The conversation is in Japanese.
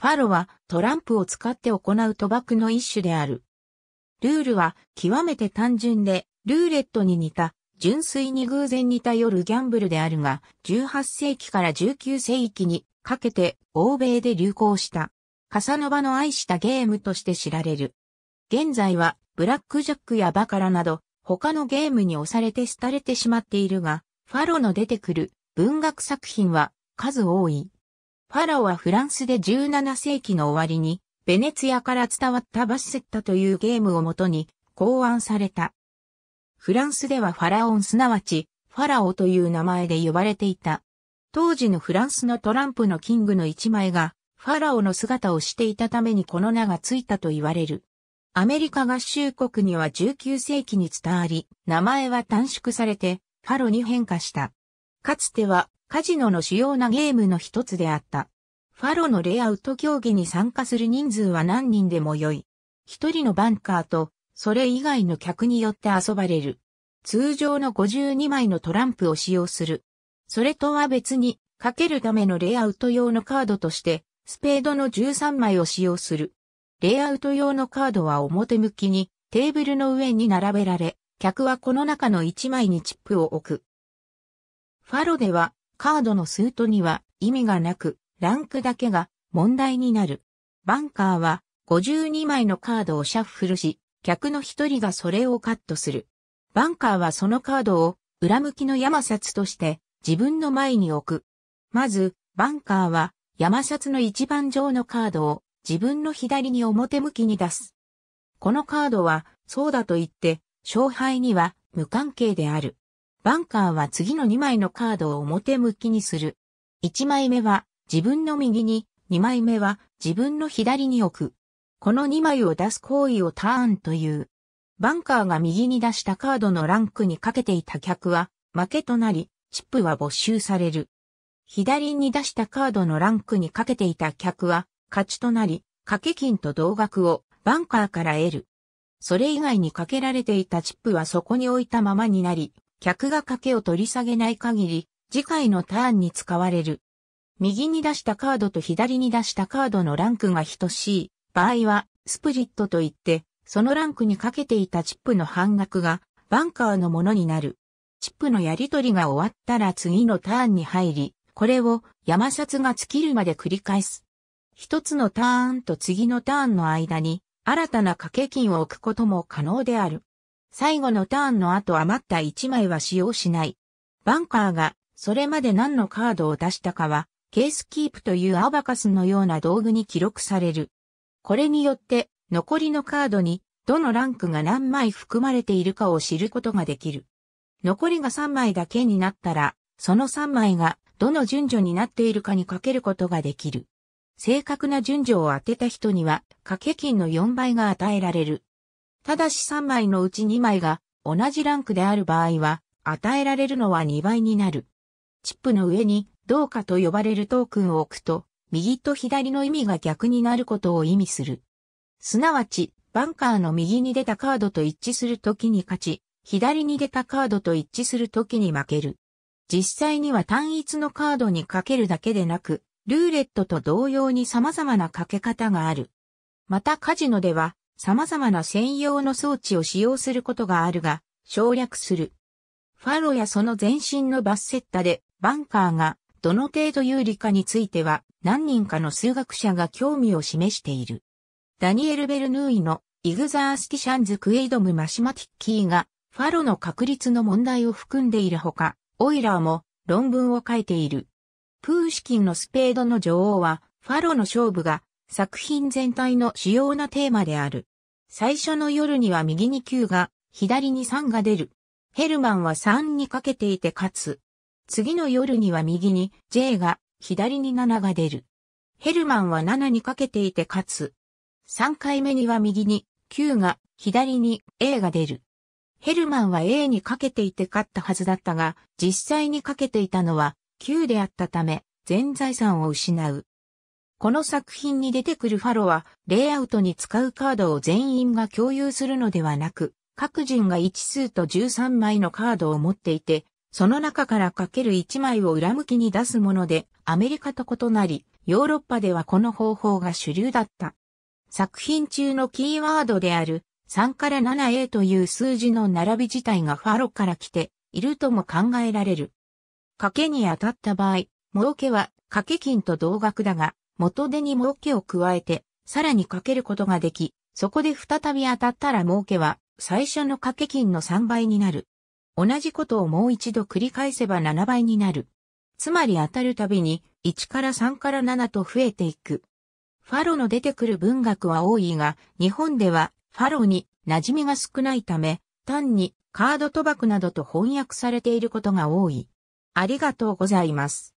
ファロはトランプを使って行う賭博の一種である。ルールは極めて単純で、ルーレットに似た、純粋に偶然に頼るギャンブルであるが、18世紀から19世紀にかけて欧米で流行した。カサノバの愛したゲームとして知られる。現在はブラックジャックやバカラなど他のゲームに押されて廃れてしまっているが、ファロの出てくる文学作品は数多い。ファラオはフランスで17世紀の終わりに、ベネツィアから伝わったバッセッタというゲームをもとに考案された。フランスではファラオンすなわち、ファラオという名前で呼ばれていた。当時のフランスのトランプのキングの一枚が、ファラオの姿をしていたためにこの名がついたと言われる。アメリカ合衆国には19世紀に伝わり、名前は短縮されて、ファロに変化した。かつてはカジノの主要なゲームの一つであった。ファロのレイアウト競技に参加する人数は何人でも良い。一人のバンカーと、それ以外の客によって遊ばれる。通常の52枚のトランプを使用する。それとは別に、かけるためのレイアウト用のカードとして、スペードの13枚を使用する。レイアウト用のカードは表向きにテーブルの上に並べられ、客はこの中の1枚にチップを置く。ファロではカードのスートには意味がなく、ランクだけが問題になる。バンカーは52枚のカードをシャッフルし、客の一人がそれをカットする。バンカーはそのカードを裏向きの山札として自分の前に置く。まず、バンカーは山札の一番上のカードを自分の左に表向きに出す。このカードはそうだと言って勝敗には無関係である。バンカーは次の2枚のカードを表向きにする。1枚目は自分の右に、2枚目は自分の左に置く。この2枚を出す行為をターンという。バンカーが右に出したカードのランクにかけていた客は負けとなり、チップは没収される。左に出したカードのランクにかけていた客は勝ちとなり、掛け金と同額をバンカーから得る。それ以外にかけられていたチップはそこに置いたままになり、客が賭けを取り下げない限り、次回のターンに使われる。右に出したカードと左に出したカードのランクが等しい場合は、スプリットといって、そのランクにかけていたチップの半額が、バンカーのものになる。チップのやり取りが終わったら次のターンに入り、これを山札が尽きるまで繰り返す。一つのターンと次のターンの間に新たな掛け金を置くことも可能である。最後のターンの後余った1枚は使用しない。バンカーがそれまで何のカードを出したかは、ケースキープというアバカスのような道具に記録される。これによって、残りのカードに、どのランクが何枚含まれているかを知ることができる。残りが3枚だけになったら、その3枚がどの順序になっているかにかけることができる。正確な順序を当てた人には、掛け金の4倍が与えられる。ただし3枚のうち2枚が同じランクである場合は、与えられるのは2倍になる。チップの上に、同化と呼ばれるトークンを置くと、右と左の意味が逆になることを意味する。すなわち、バンカーの右に出たカードと一致するときに勝ち、左に出たカードと一致するときに負ける。実際には単一のカードにかけるだけでなく、ルーレットと同様に様々なかけ方がある。またカジノでは、様々な専用の装置を使用することがあるが、省略する。ファロやその前身のバッセッタで、バンカーがどの程度有利かについては、何人かの数学者が興味を示している。ダニエル・ベルヌーイのイグザースティシャンズ・クエイドム・マシマティッキーが、ファロの確率の問題を含んでいるほか、オイラーも論文を書いている。プーシキンのスペードの女王は、ファロの勝負が作品全体の主要なテーマである。最初の夜には右に9が、左に3が出る。ヘルマンは3にかけていてかつ、次の夜には右に J が、左に7が出る。ヘルマンは7にかけていてかつ、3回目には右に9が、左に A が出る。ヘルマンは A にかけていて勝ったはずだったが、実際にかけていたのは Q であったため、全財産を失う。この作品に出てくるファロは、レイアウトに使うカードを全員が共有するのではなく、各人が1数と13枚のカードを持っていて、その中からかける1枚を裏向きに出すもので、アメリカと異なり、ヨーロッパではこの方法が主流だった。作品中のキーワードである、3から 7A という数字の並び自体がファロから来ているとも考えられる。賭けに当たった場合、儲けは賭け金と同額だが、元手に儲けを加えて、さらにかけることができ、そこで再び当たったら儲けは、最初の掛け金の3倍になる。同じことをもう一度繰り返せば7倍になる。つまり当たるたびに、1から3から7と増えていく。ファロの出てくる文学は多いが、日本ではファロに馴染みが少ないため、単にカード賭博などと翻訳されていることが多い。ありがとうございます。